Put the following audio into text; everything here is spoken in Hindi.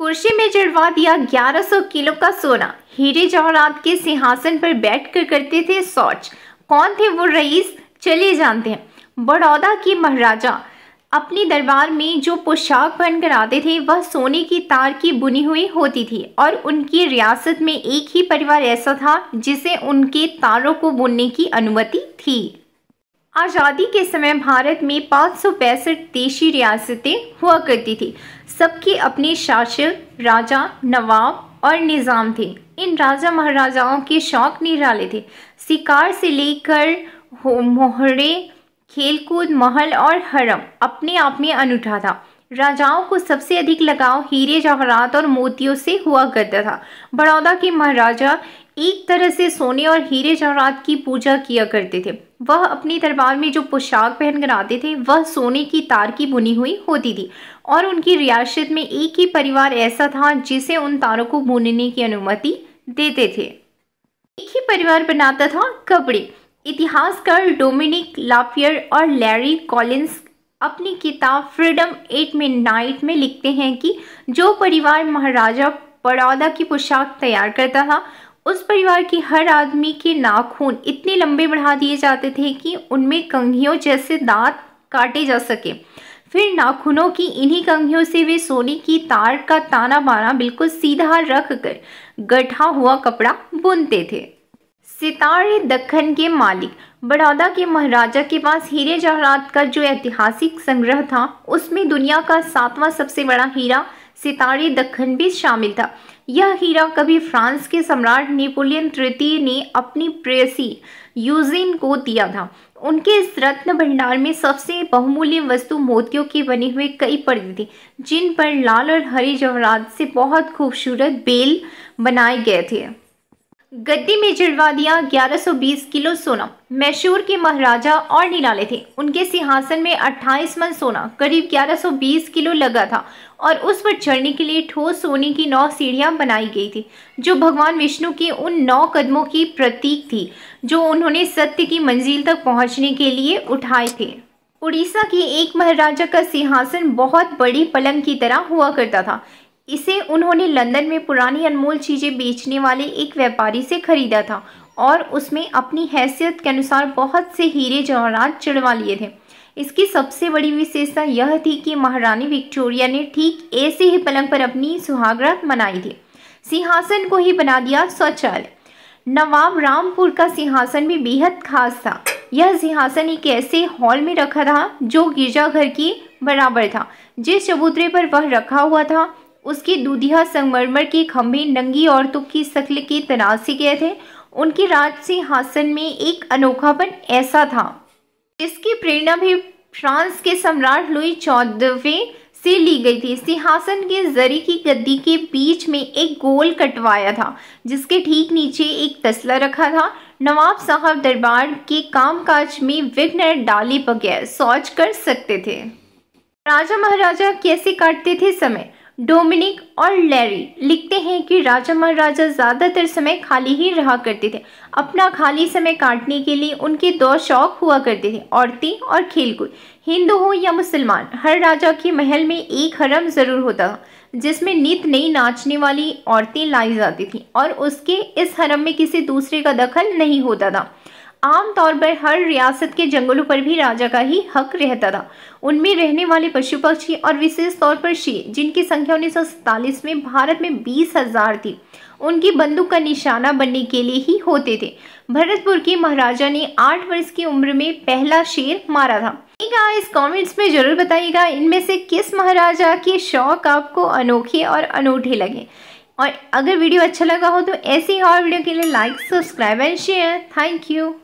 कुर्सी में चढ़वा दिया 1100 किलो का सोना हीरे जवाहरात के सिंहासन पर बैठकर करते थे सोच कौन थे वो रईस चलिए जानते हैं बड़ौदा के महाराजा अपने दरबार में जो पोशाक पहनकर आते थे वह सोने की तार की बुनी हुई होती थी और उनकी रियासत में एक ही परिवार ऐसा था जिसे उनके तारों को बुनने की अनुमति थी आज़ादी के समय भारत में पाँच सौ पैंसठ देशी रियासतें हुआ करती थी सबके अपने शासक राजा नवाब और निज़ाम थे इन राजा महाराजाओं के शौक निराले थे शिकार से लेकर मोहरे खेलकूद महल और हरम अपने आप में अनूठा था राजाओं को सबसे अधिक लगाव हीरे जवाहरात और मोतियों से हुआ करता था बड़ौदा के महाराजा एक तरह से सोने और हीरे जवाहरात की पूजा किया करते थे वह अपने दरबार में जो पोशाक पहनकर आते थे वह सोने की तार की बुनी हुई होती थी और उनकी रियासत में एक ही परिवार ऐसा था जिसे उन तारों को बुनने की अनुमति देते थे एक ही परिवार बनाता था कपड़े इतिहासकार डोमिनिक लाफियर और लैरी कॉलिंस अपनी किताब फ्रीडम एट में नाइट में लिखते हैं कि जो परिवार महाराजा पड़ौदा की पोशाक तैयार करता था उस परिवार के हर आदमी के नाखून इतने लंबे बढ़ा दिए जाते थे कि उनमें कंघियों जैसे दांत काटे जा सके फिर नाखूनों की इन्हीं कंघियों से वे सोने की तार का ताना बाना बिल्कुल सीधा रख कर गठा हुआ कपड़ा बुनते थे सितारे दखन के मालिक बड़ौदा के महाराजा के पास हीरे जवाहरात का जो ऐतिहासिक संग्रह था उसमें दुनिया का सातवां सबसे बड़ा हीरा सितारे दखन भी शामिल था यह हीरा कभी फ्रांस के सम्राट नेपोलियन तृतीय ने अपनी प्रेसी यूजिन को दिया था उनके इस रत्न भंडार में सबसे बहुमूल्य वस्तु मोतियों के बने हुए कई पर्दे थे जिन पर लाल और हरे जवरात से बहुत खूबसूरत बेल बनाए गए थे गद्दी में जुड़वा दिया 1120 किलो सोना मैशूर के महाराजा और निराले थे उनके सिंहासन में 28 मन सोना करीब 1120 किलो लगा था और उस पर चढ़ने के लिए ठोस सोने की नौ सीढ़ियां बनाई गई थी जो भगवान विष्णु के उन नौ कदमों की प्रतीक थी जो उन्होंने सत्य की मंजिल तक पहुंचने के लिए उठाए थे उड़ीसा के एक महाराजा का सिंहासन बहुत बड़ी पलंग की तरह हुआ करता था इसे उन्होंने लंदन में पुरानी अनमोल चीज़ें बेचने वाले एक व्यापारी से खरीदा था और उसमें अपनी हैसियत के अनुसार बहुत से हीरे जवाहरात चढ़वा लिए थे इसकी सबसे बड़ी विशेषता यह थी कि महारानी विक्टोरिया ने ठीक ऐसे ही पलंग पर अपनी सुहागरात मनाई थी सिंहासन को ही बना दिया शौचालय नवाब रामपुर का सिंहासन भी बेहद खास था यह सिंहासन एक ऐसे हॉल में रखा था जो गिरजाघर के बराबर था जिस चबूतरे पर वह रखा हुआ था उसकी दूधिया संगमरमर के खंभे नंगी औरतों की शक्ल के तनाव से गए थे उनके राज सिंहासन में एक अनोखापन ऐसा था जिसकी प्रेरणा भी फ्रांस के सम्राट लुई चौदहवें से ली गई थी सिंहासन के जरी की गद्दी के बीच में एक गोल कटवाया था जिसके ठीक नीचे एक तसला रखा था नवाब साहब दरबार के कामकाज में विघ्न डाली बगैर सोच कर सकते थे राजा महाराजा कैसे काटते थे समय डोमिनिक और लैरी लिखते हैं कि राजा महाराजा ज़्यादातर समय खाली ही रहा करते थे अपना खाली समय काटने के लिए उनके दो शौक हुआ करते थे औरतें और खेलकूद हिंदू हो या मुसलमान हर राजा के महल में एक हरम ज़रूर होता था जिसमें नित नई नाचने वाली औरतें लाई जाती थीं और उसके इस हरम में किसी दूसरे का दखल नहीं होता था आमतौर पर हर रियासत के जंगलों पर भी राजा का ही हक रहता था उनमें रहने वाले पशु पक्षी और विशेष तौर पर शेर जिनकी संख्या उन्नीस में भारत में बीस हजार थी उनकी बंदूक का निशाना बनने के लिए ही होते थे भरतपुर के महाराजा ने आठ वर्ष की उम्र में पहला शेर मारा था इस कमेंट्स में जरूर बताइएगा इनमें से किस महाराजा के शौक आपको अनोखे और अनूठे लगे और अगर वीडियो अच्छा लगा हो तो ऐसे और वीडियो के लिए like subscribe and share thank you